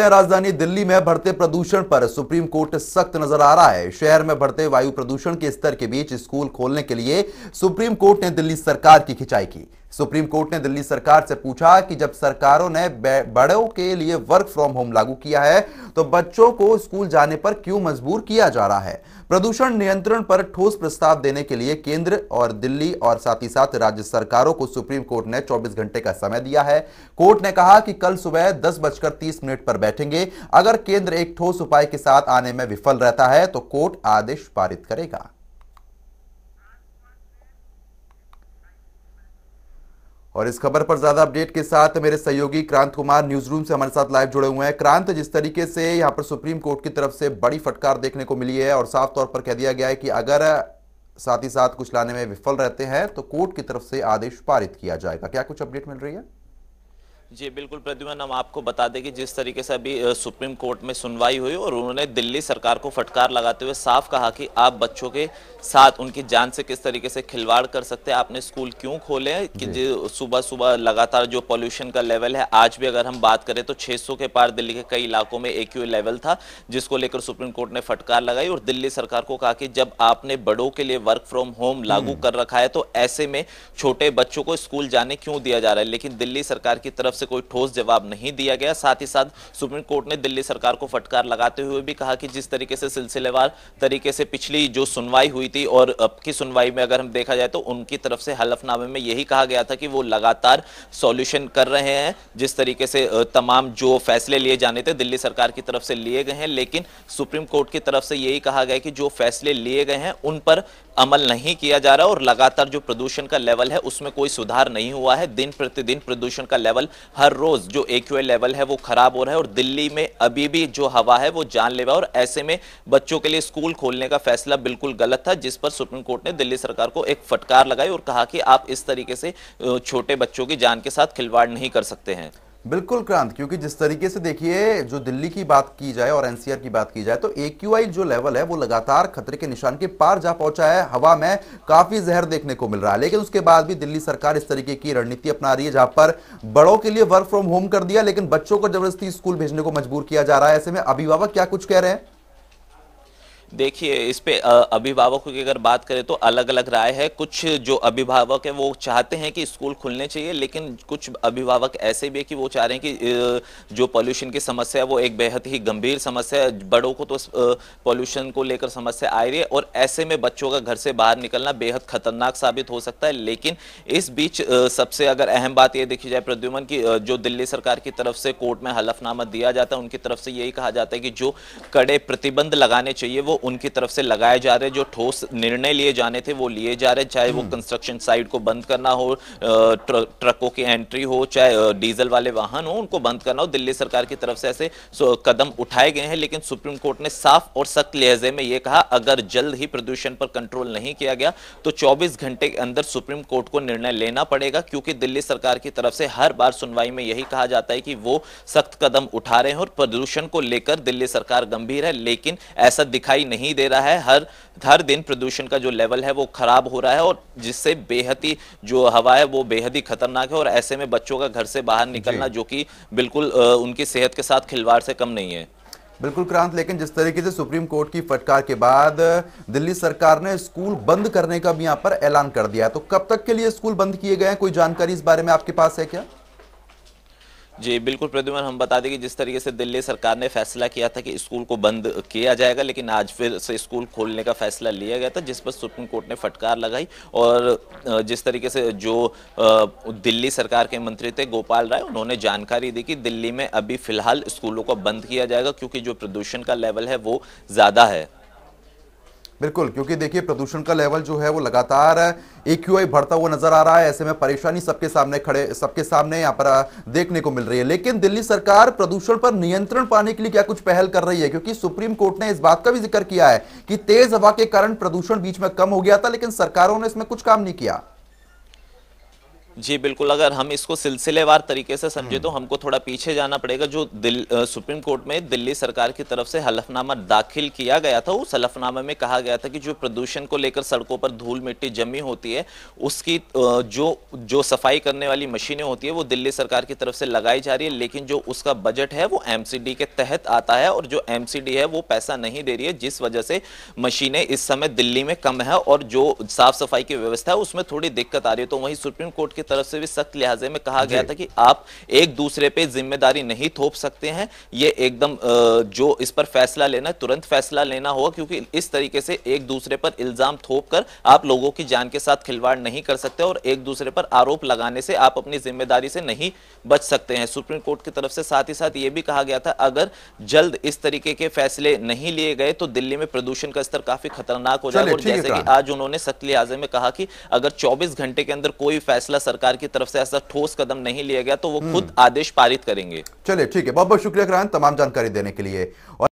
राजधानी दिल्ली में बढ़ते प्रदूषण पर सुप्रीम कोर्ट सख्त नजर आ रहा है शहर में बढ़ते वायु प्रदूषण के स्तर के बीच स्कूल खोलने के लिए सुप्रीम कोर्ट ने दिल्ली सरकार की खिंचाई की सुप्रीम कोर्ट ने दिल्ली सरकार से पूछा कि जब सरकारों ने बड़ों के लिए वर्क फ्रॉम होम लागू किया है तो बच्चों को स्कूल जाने पर क्यों मजबूर किया जा रहा है प्रदूषण नियंत्रण पर ठोस प्रस्ताव देने के लिए केंद्र और दिल्ली और साथ ही साथ राज्य सरकारों को सुप्रीम कोर्ट ने 24 घंटे का समय दिया है कोर्ट ने कहा कि कल सुबह दस बजकर तीस मिनट पर बैठेंगे अगर केंद्र एक ठोस उपाय के साथ आने में विफल रहता है तो कोर्ट आदेश पारित करेगा और इस खबर पर ज्यादा अपडेट के साथ मेरे सहयोगी क्रांत कुमार न्यूज रूम से हमारे साथ लाइव जुड़े हुए हैं क्रांत जिस तरीके से यहाँ पर सुप्रीम कोर्ट की तरफ से बड़ी फटकार देखने को मिली है और साफ तौर पर कह दिया गया है कि अगर साथ ही साथ कुछ लाने में विफल रहते हैं तो कोर्ट की तरफ से आदेश पारित किया जाएगा क्या कुछ अपडेट मिल रही है जी बिल्कुल प्रद्युमन हम आपको बता दें कि जिस तरीके से अभी सुप्रीम कोर्ट में सुनवाई हुई और उन्होंने दिल्ली सरकार को फटकार लगाते हुए साफ कहा कि आप बच्चों के साथ उनकी जान से किस तरीके से खिलवाड़ कर सकते हैं आपने स्कूल क्यों खोले हैं कि जो सुबह सुबह लगातार जो पोल्यूशन का लेवल है आज भी अगर हम बात करें तो छः के पार दिल्ली के कई इलाकों में एक लेवल था जिसको लेकर सुप्रीम कोर्ट ने फटकार लगाई और दिल्ली सरकार को कहा कि जब आपने बड़ों के लिए वर्क फ्रॉम होम लागू हम्म। कर रखा है तो ऐसे में छोटे बच्चों को स्कूल जाने क्यों दिया जा रहा है लेकिन दिल्ली सरकार की तरफ से कोई ठोस जवाब नहीं दिया गया साथ ही साथ सुप्रीम कोर्ट ने दिल्ली सरकार को फटकार लगाते हुए भी कहा कि जिस तरीके से सिलसिलेवार तरीके से पिछली जो सुनवाई हुई थी और अब की सुनवाई में अगर हम देखा जाए तो उनकी तरफ से हलफनामे में यही कहा गया था कि वो लगातार सोल्यूशन कर रहे हैं जिस तरीके से तमाम जो फैसले लिए जाने थे दिल्ली सरकार की तरफ से लिए गए हैं लेकिन सुप्रीम कोर्ट की तरफ से यही कहा गया कि जो फैसले लिए गए हैं उन पर अमल नहीं किया जा रहा और लगातार जो प्रदूषण का लेवल है उसमें कोई सुधार नहीं हुआ है दिन प्रतिदिन प्रदूषण का लेवल हर रोज़ जो ए लेवल है वो ख़राब हो रहा है और दिल्ली में अभी भी जो हवा है वो जानलेवा और ऐसे में बच्चों के लिए स्कूल खोलने का फैसला बिल्कुल गलत था जिस पर सुप्रीम कोर्ट ने दिल्ली सरकार को एक फटकार लगाई और कहा कि आप इस तरीके से छोटे बच्चों की जान के साथ खिलवाड़ नहीं कर सकते हैं बिल्कुल क्रांत क्योंकि जिस तरीके से देखिए जो दिल्ली की बात की जाए और एनसीआर की बात की जाए तो ए जो लेवल है वो लगातार खतरे के निशान के पार जा पहुंचा है हवा में काफी जहर देखने को मिल रहा है लेकिन उसके बाद भी दिल्ली सरकार इस तरीके की रणनीति अपना रही है जहां पर बड़ों के लिए वर्क फ्रॉम होम कर दिया लेकिन बच्चों को जबरदस्ती स्कूल भेजने को मजबूर किया जा रहा है ऐसे में अभिभावक क्या कुछ कह रहे हैं देखिए इस पे अभिभावकों की अगर बात करें तो अलग अलग राय है कुछ जो अभिभावक है वो चाहते हैं कि स्कूल खुलने चाहिए लेकिन कुछ अभिभावक ऐसे भी है कि वो चाह रहे हैं कि जो पॉल्यूशन की समस्या है वो एक बेहद ही गंभीर समस्या है बड़ों को तो पॉल्यूशन को लेकर समस्या आ रही है और ऐसे में बच्चों का घर से बाहर निकलना बेहद खतरनाक साबित हो सकता है लेकिन इस बीच सबसे अगर अहम बात यह देखी जाए प्रद्युमन की जो दिल्ली सरकार की तरफ से कोर्ट में हलफनामा दिया जाता है उनकी तरफ से यही कहा जाता है कि जो कड़े प्रतिबंध लगाने चाहिए वो उनकी तरफ से लगाए जा रहे जो ठोस निर्णय लिए जाने थे वो लिए जा रहे चाहे वो कंस्ट्रक्शन हम्म। साइट को बंद करना हो ट्र, ट्रकों की एंट्री हो चाहे डीजल वाले वाहन हो उनको बंद करना हो दिल्ली सरकार की तरफ से ऐसे कदम उठाए गए हैं लेकिन सुप्रीम कोर्ट ने साफ और सख्त लहजे में यह कहा अगर जल्द ही प्रदूषण पर कंट्रोल नहीं किया गया तो चौबीस घंटे के अंदर सुप्रीम कोर्ट को निर्णय लेना पड़ेगा क्योंकि दिल्ली सरकार की तरफ से हर बार सुनवाई में यही कहा जाता है कि वो सख्त कदम उठा रहे हैं और प्रदूषण को लेकर दिल्ली सरकार गंभीर है लेकिन ऐसा दिखाई नहीं दे रहा है हर हर दिन प्रदूषण का जो लेवल है वो ख़राब हो रहा है और जिससे बेहद ही जो हवा है वो बेहद ही खतरनाक है और ऐसे में बच्चों का घर से बाहर निकलना जो कि बिल्कुल उनकी सेहत के साथ खिलवाड़ से कम नहीं है बिल्कुल क्रांत लेकिन जिस तरीके से सुप्रीम कोर्ट की फटकार के बाद दिल्ली सरकार ने स्कूल बंद करने का भी यहाँ पर ऐलान कर दिया तो कब तक के लिए स्कूल बंद किए गए हैं कोई जानकारी इस बारे में आपके पास है क्या जी बिल्कुल प्रद्युमन हम बता दें कि जिस तरीके से दिल्ली सरकार ने फैसला किया था कि स्कूल को बंद किया जाएगा लेकिन आज फिर से स्कूल खोलने का फैसला लिया गया था जिस पर सुप्रीम कोर्ट ने फटकार लगाई और जिस तरीके से जो दिल्ली सरकार के मंत्री थे गोपाल राय उन्होंने जानकारी दी कि दिल्ली में अभी फिलहाल स्कूलों को बंद किया जाएगा क्योंकि जो प्रदूषण का लेवल है वो ज़्यादा है बिल्कुल क्योंकि देखिए प्रदूषण का लेवल जो है वो लगातार ए बढ़ता हुआ नजर आ रहा है ऐसे में परेशानी सबके सामने खड़े सबके सामने यहाँ पर देखने को मिल रही है लेकिन दिल्ली सरकार प्रदूषण पर नियंत्रण पाने के लिए क्या कुछ पहल कर रही है क्योंकि सुप्रीम कोर्ट ने इस बात का भी जिक्र किया है कि तेज हवा के कारण प्रदूषण बीच में कम हो गया था लेकिन सरकारों ने इसमें कुछ काम नहीं किया जी बिल्कुल अगर हम इसको सिलसिलेवार तरीके से समझे तो हम्म। हमको थोड़ा पीछे जाना पड़ेगा जो दिल, आ, सुप्रीम कोर्ट में दिल्ली सरकार की तरफ से हलफनामा दाखिल किया गया था उस हलफनामे में कहा गया था कि जो प्रदूषण को लेकर सड़कों पर धूल मिट्टी जमी होती है उसकी जो जो सफाई करने वाली मशीनें होती है वो दिल्ली सरकार की तरफ से लगाई जा रही है लेकिन जो उसका बजट है वो एम के तहत आता है और जो एम है वो पैसा नहीं दे रही है जिस वजह से मशीनें इस समय दिल्ली में कम है और जो साफ सफाई की व्यवस्था है उसमें थोड़ी दिक्कत आ रही है तो वहीं सुप्रीम कोर्ट के की तरफ से भी सख्त लिहाजे में कहा गया था कि आप एक दूसरे पे जिम्मेदारी नहीं थोप सकते हैं ये एकदम जो इस पर फैसला लेना तुरंत फैसला लेना होगा क्योंकि इस तरीके से एक दूसरे पर इल्जाम थोप कर आप लोगों की जान के साथ खिलवाड़ नहीं कर सकते और एक दूसरे पर आरोप लगाने से आप अपनी जिम्मेदारी से नहीं बच सकते हैं सुप्रीम कोर्ट की तरफ से साथ ही साथ ये भी कहा गया था अगर जल्द इस तरीके के फैसले नहीं लिए गए तो दिल्ली में प्रदूषण का स्तर काफी खतरनाक हो जाएगा और जैसे कि आज उन्होंने सतली आजम में कहा कि अगर 24 घंटे के अंदर कोई फैसला सरकार की तरफ से ऐसा ठोस कदम नहीं लिया गया तो वो हम्म। खुद आदेश पारित करेंगे चलिए ठीक है बहुत बहुत शुक्रिया तमाम जानकारी देने के लिए और